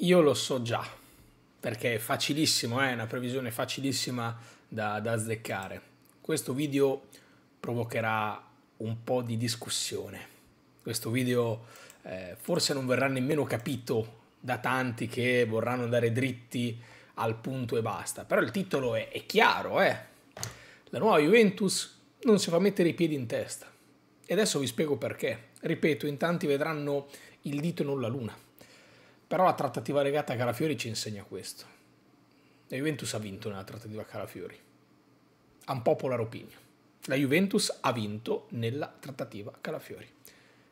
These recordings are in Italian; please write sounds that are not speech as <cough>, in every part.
Io lo so già, perché è facilissimo, eh, è eh? una previsione facilissima da, da azzeccare. Questo video provocherà un po' di discussione. Questo video eh, forse non verrà nemmeno capito da tanti che vorranno andare dritti al punto e basta. Però il titolo è, è chiaro, eh? La nuova Juventus non si fa mettere i piedi in testa. E adesso vi spiego perché. Ripeto, in tanti vedranno il dito e non la luna. Però la trattativa legata a Calafiori ci insegna questo. La Juventus ha vinto nella trattativa a Calafiori. Ha un popular opinion. La Juventus ha vinto nella trattativa a Calafiori.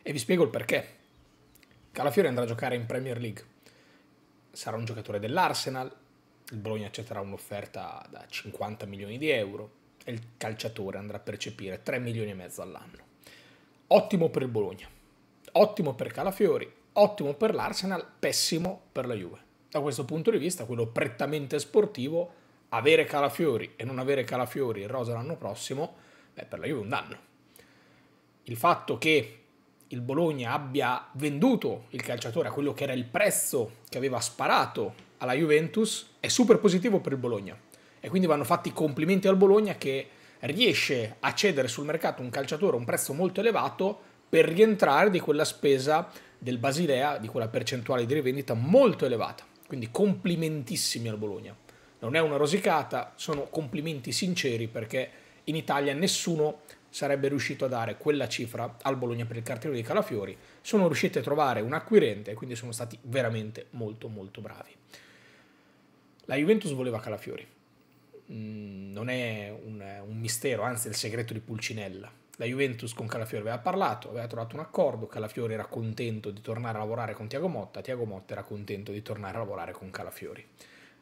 E vi spiego il perché. Calafiori andrà a giocare in Premier League. Sarà un giocatore dell'Arsenal. Il Bologna accetterà un'offerta da 50 milioni di euro e il calciatore andrà a percepire 3 milioni e mezzo all'anno. Ottimo per il Bologna, ottimo per Calafiori, ottimo per l'Arsenal, pessimo per la Juve. Da questo punto di vista, quello prettamente sportivo, avere Calafiori e non avere Calafiori e rosa l'anno prossimo, beh, per la Juve è un danno. Il fatto che il Bologna abbia venduto il calciatore a quello che era il prezzo che aveva sparato alla Juventus è super positivo per il Bologna. E quindi vanno fatti i complimenti al Bologna che riesce a cedere sul mercato un calciatore a un prezzo molto elevato per rientrare di quella spesa del Basilea, di quella percentuale di rivendita molto elevata. Quindi complimentissimi al Bologna. Non è una rosicata, sono complimenti sinceri perché in Italia nessuno sarebbe riuscito a dare quella cifra al Bologna per il cartello di Calafiori. Sono riusciti a trovare un acquirente, e quindi sono stati veramente molto molto bravi. La Juventus voleva Calafiori. Mm, non è un, un mistero, anzi è il segreto di Pulcinella la Juventus con Calafiori aveva parlato, aveva trovato un accordo, Calafiori era contento di tornare a lavorare con Tiago Motta, Tiago Motta era contento di tornare a lavorare con Calafiori.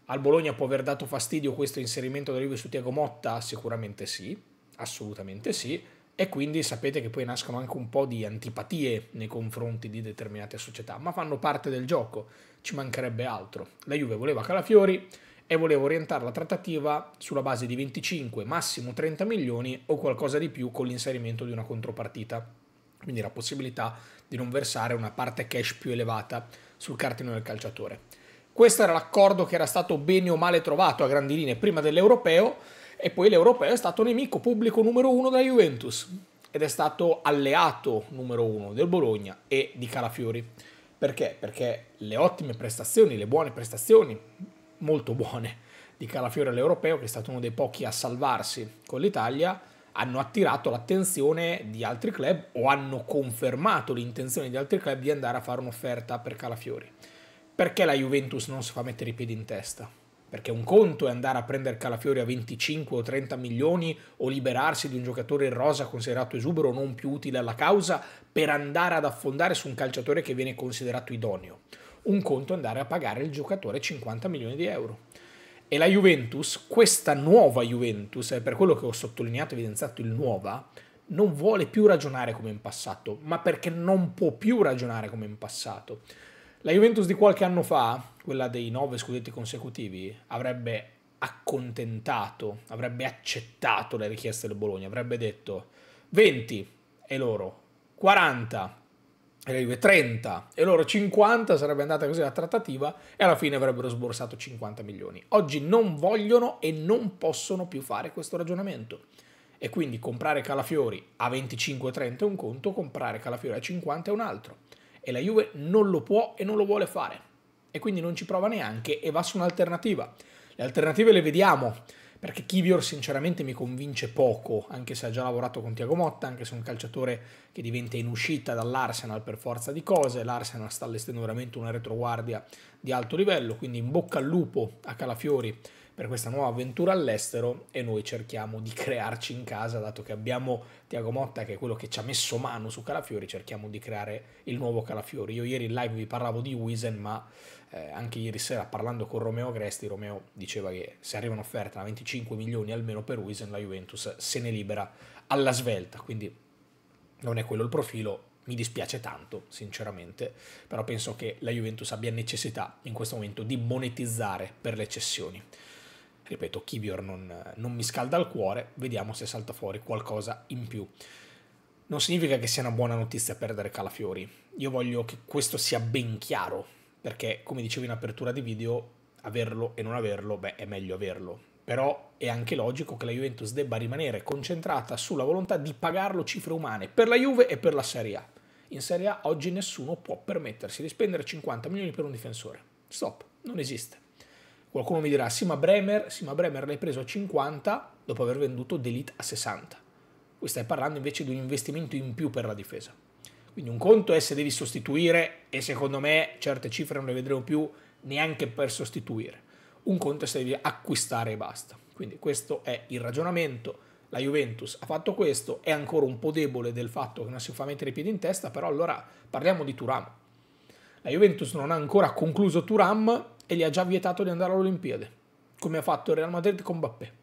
Al Bologna può aver dato fastidio questo inserimento della Juve su Tiago Motta? Sicuramente sì, assolutamente sì, e quindi sapete che poi nascono anche un po' di antipatie nei confronti di determinate società, ma fanno parte del gioco, ci mancherebbe altro. La Juve voleva Calafiori, e voleva orientare la trattativa sulla base di 25, massimo 30 milioni o qualcosa di più con l'inserimento di una contropartita. Quindi la possibilità di non versare una parte cash più elevata sul cartino del calciatore. Questo era l'accordo che era stato bene o male trovato a grandi linee prima dell'europeo e poi l'europeo è stato nemico pubblico numero uno della Juventus ed è stato alleato numero uno del Bologna e di Calafiori. Perché? Perché le ottime prestazioni, le buone prestazioni molto buone di Calafiore all'Europeo, che è stato uno dei pochi a salvarsi con l'Italia, hanno attirato l'attenzione di altri club o hanno confermato l'intenzione di altri club di andare a fare un'offerta per Calafiori. Perché la Juventus non si fa mettere i piedi in testa? Perché un conto è andare a prendere Calafiori a 25 o 30 milioni o liberarsi di un giocatore in rosa considerato esubero non più utile alla causa per andare ad affondare su un calciatore che viene considerato idoneo un conto andare a pagare il giocatore 50 milioni di euro. E la Juventus, questa nuova Juventus, è per quello che ho sottolineato e evidenziato il nuova, non vuole più ragionare come in passato, ma perché non può più ragionare come in passato. La Juventus di qualche anno fa, quella dei nove scudetti consecutivi, avrebbe accontentato, avrebbe accettato le richieste del Bologna, avrebbe detto 20 e loro, 40 e alle 30 e loro 50 sarebbe andata così la trattativa e alla fine avrebbero sborsato 50 milioni. Oggi non vogliono e non possono più fare questo ragionamento. E quindi comprare Calafiori a 25-30 è un conto, comprare Calafiori a 50 è un altro. E la Juve non lo può e non lo vuole fare. E quindi non ci prova neanche e va su un'alternativa. Le alternative le vediamo perché Kivior sinceramente mi convince poco, anche se ha già lavorato con Tiago Motta, anche se è un calciatore che diventa in uscita dall'Arsenal per forza di cose, l'Arsenal sta allestendo veramente una retroguardia di alto livello, quindi in bocca al lupo a Calafiori per questa nuova avventura all'estero e noi cerchiamo di crearci in casa, dato che abbiamo Tiago Motta che è quello che ci ha messo mano su Calafiori, cerchiamo di creare il nuovo Calafiori. Io ieri in live vi parlavo di Wisen, ma eh, anche ieri sera parlando con Romeo Gresti, Romeo diceva che se arriva un'offerta da 25 milioni almeno per Wisen, la Juventus se ne libera alla svelta, quindi non è quello il profilo, mi dispiace tanto sinceramente, però penso che la Juventus abbia necessità in questo momento di monetizzare per le cessioni. Ripeto, Kibior non, non mi scalda il cuore, vediamo se salta fuori qualcosa in più non significa che sia una buona notizia perdere Calafiori. Io voglio che questo sia ben chiaro perché come dicevo in apertura di video, averlo e non averlo, beh, è meglio averlo. Però è anche logico che la Juventus debba rimanere concentrata sulla volontà di pagarlo cifre umane per la Juve e per la Serie A. In Serie A oggi nessuno può permettersi di spendere 50 milioni per un difensore. Stop, non esiste. Qualcuno mi dirà, sì ma Bremer, sì ma Bremer l'hai preso a 50 dopo aver venduto Delete a 60. Qui stai parlando invece di un investimento in più per la difesa. Quindi un conto è se devi sostituire e secondo me certe cifre non le vedremo più neanche per sostituire. Un conto è se devi acquistare e basta. Quindi questo è il ragionamento. La Juventus ha fatto questo, è ancora un po' debole del fatto che non si fa mettere i piedi in testa, però allora parliamo di Turam. La Juventus non ha ancora concluso Turam e gli ha già vietato di andare alle Olimpiadi, come ha fatto il Real Madrid con Bappé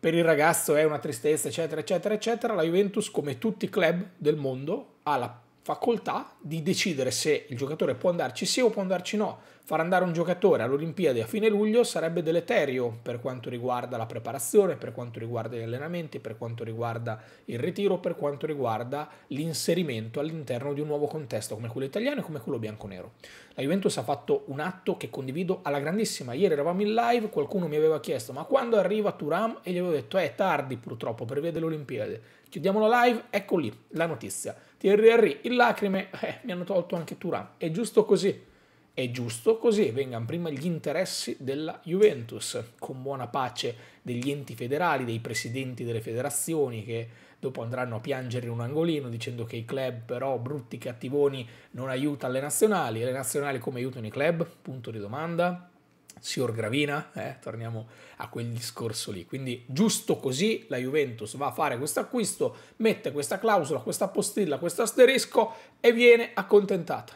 per il ragazzo è una tristezza, eccetera, eccetera, eccetera, la Juventus, come tutti i club del mondo, ha la facoltà di decidere se il giocatore può andarci sì o può andarci no. Far andare un giocatore all'Olimpiade a fine luglio sarebbe deleterio per quanto riguarda la preparazione, per quanto riguarda gli allenamenti, per quanto riguarda il ritiro, per quanto riguarda l'inserimento all'interno di un nuovo contesto come quello italiano e come quello bianconero. La Juventus ha fatto un atto che condivido alla grandissima. Ieri eravamo in live, qualcuno mi aveva chiesto ma quando arriva Turam e gli avevo detto eh, è tardi purtroppo per via delle Olimpiadi Chiudiamo la live, ecco lì la notizia. TRR in lacrime, eh, mi hanno tolto anche Turan. È giusto così. È giusto così, vengano prima gli interessi della Juventus, con buona pace degli enti federali, dei presidenti delle federazioni che dopo andranno a piangere in un angolino dicendo che i club però brutti cattivoni non aiutano le nazionali, le nazionali come aiutano i club? Punto di domanda. Signor Gravina, eh, torniamo a quel discorso lì. Quindi giusto così la Juventus va a fare questo acquisto, mette questa clausola, questa postilla, questo asterisco e viene accontentata.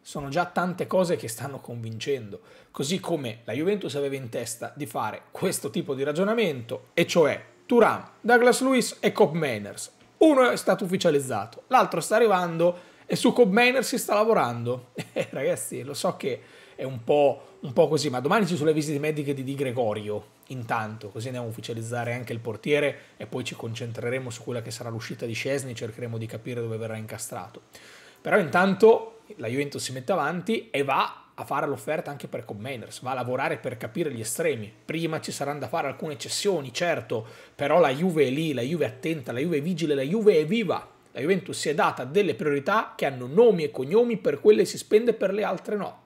Sono già tante cose che stanno convincendo, così come la Juventus aveva in testa di fare questo tipo di ragionamento, e cioè Turan, Douglas Lewis e Cobb Mainers. Uno è stato ufficializzato, l'altro sta arrivando e su Cobb Mainers si sta lavorando. <laughs> Eh, ragazzi, lo so che è un po', un po', così, ma domani ci sono le visite mediche di Di Gregorio, intanto, così andiamo a ufficializzare anche il portiere e poi ci concentreremo su quella che sarà l'uscita di Scesni, cercheremo di capire dove verrà incastrato. Però intanto la Juventus si mette avanti e va a fare l'offerta anche per Commaners, va a lavorare per capire gli estremi. Prima ci saranno da fare alcune cessioni, certo, però la Juve è lì, la Juve è attenta, la Juve è vigile, la Juve è viva. La Juventus si è data delle priorità che hanno nomi e cognomi, per quelle si spende, per le altre no.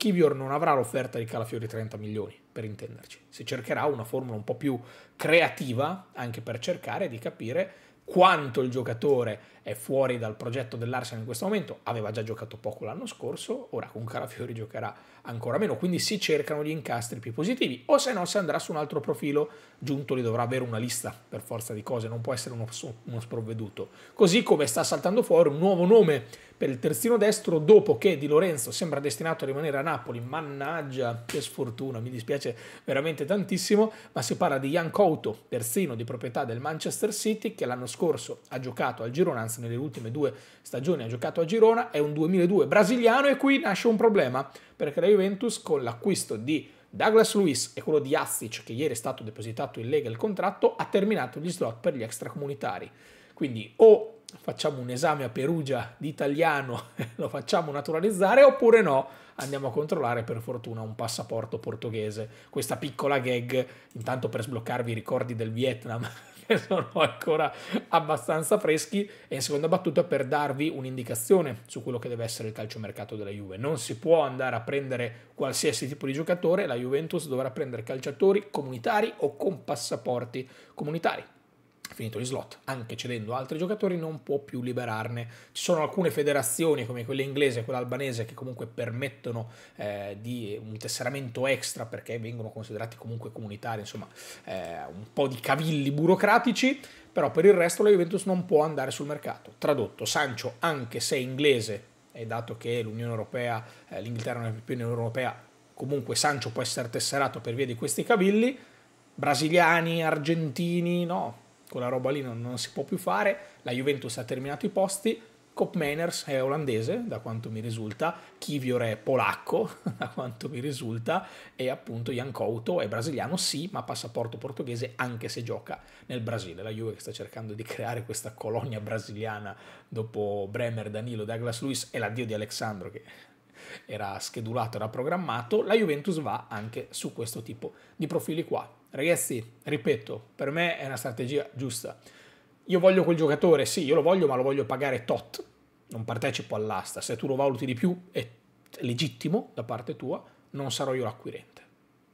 Kivior non avrà l'offerta di Calafiori 30 milioni, per intenderci. Si cercherà una formula un po' più creativa, anche per cercare di capire quanto il giocatore è fuori dal progetto dell'Arsenal in questo momento, aveva già giocato poco l'anno scorso, ora con Calafiori giocherà ancora meno, quindi si cercano gli incastri più positivi, o se no se andrà su un altro profilo, Giuntoli dovrà avere una lista per forza di cose, non può essere uno, uno sprovveduto. Così come sta saltando fuori un nuovo nome per il terzino destro dopo che Di Lorenzo sembra destinato a rimanere a Napoli. Mannaggia, che sfortuna, mi dispiace veramente tantissimo, ma si parla di Jan Couto, terzino di proprietà del Manchester City che l'anno scorso ha giocato al Girona, anzi nelle ultime due stagioni ha giocato a Girona, è un 2002 brasiliano e qui nasce un problema perché la Juventus con l'acquisto di Douglas Luiz e quello di Azzic, che ieri è stato depositato in Lega il contratto, ha terminato gli slot per gli extracomunitari. Quindi o facciamo un esame a Perugia di italiano, <laughs> lo facciamo naturalizzare oppure no, andiamo a controllare per fortuna un passaporto portoghese. Questa piccola gag, intanto per sbloccarvi i ricordi del Vietnam <laughs> che sono ancora abbastanza freschi e in seconda battuta per darvi un'indicazione su quello che deve essere il calciomercato della Juve. Non si può andare a prendere qualsiasi tipo di giocatore, la Juventus dovrà prendere calciatori comunitari o con passaporti comunitari finito gli slot, anche cedendo altri giocatori, non può più liberarne. Ci sono alcune federazioni come quella inglese e quella albanese che comunque permettono eh, di un tesseramento extra perché vengono considerati comunque comunitari, insomma eh, un po' di cavilli burocratici, però per il resto la Juventus non può andare sul mercato. Tradotto, Sancho, anche se è inglese, e dato che l'Unione Europea, eh, l'Inghilterra non è più Unione Europea, comunque Sancho può essere tesserato per via di questi cavilli, brasiliani, argentini, no, quella roba lì non, non, si può più fare, la Juventus ha terminato i posti, Cop è olandese da quanto mi risulta, Kivior è polacco <laughs> da quanto mi risulta e appunto Jan Couto è brasiliano sì ma passaporto portoghese anche se gioca nel Brasile, la Juve sta cercando di creare questa colonia brasiliana dopo Bremer, Danilo, Douglas Luis e l'addio di Alexandro che era schedulato, era programmato, la Juventus va anche su questo tipo di profili qua. Ragazzi, ripeto, per me è una strategia giusta. Io voglio quel giocatore, sì, io lo voglio, ma lo voglio pagare tot. Non partecipo all'asta. Se tu lo valuti di più, è legittimo da parte tua, non sarò io l'acquirente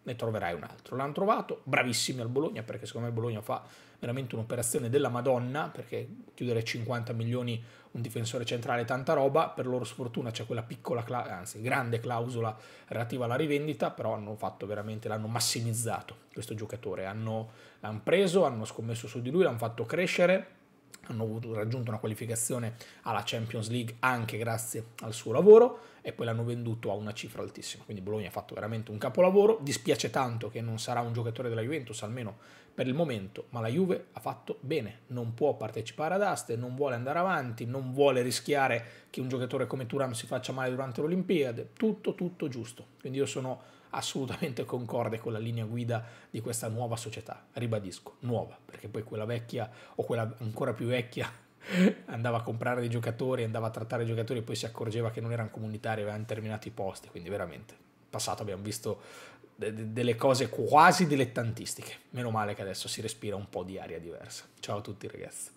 ne troverai un altro. L'hanno trovato, bravissimi al Bologna, perché secondo me il Bologna fa veramente un'operazione della Madonna, perché chiudere 50 milioni un difensore centrale è tanta roba, per loro sfortuna c'è quella piccola, anzi grande clausola relativa alla rivendita, però hanno fatto veramente, l'hanno massimizzato questo giocatore, hanno, l'hanno preso, hanno scommesso su di lui, l'hanno fatto crescere, hanno raggiunto una qualificazione alla Champions League anche grazie al suo lavoro e poi l'hanno venduto a una cifra altissima. Quindi Bologna ha fatto veramente un capolavoro. Dispiace tanto che non sarà un giocatore della Juventus, almeno per il momento, ma la Juve ha fatto bene. Non può partecipare ad aste, non vuole andare avanti, non vuole rischiare che un giocatore come Turam si faccia male durante le Olimpiadi. Tutto, tutto giusto. Quindi io sono assolutamente concorde con la linea guida di questa nuova società, ribadisco, nuova, perché poi quella vecchia o quella ancora più vecchia <laughs> andava a comprare dei giocatori, andava a trattare i giocatori e poi si accorgeva che non erano comunitari, avevano terminato i posti, quindi veramente, in passato abbiamo visto de- delle cose quasi dilettantistiche, meno male che adesso si respira un po' di aria diversa. Ciao a tutti ragazzi.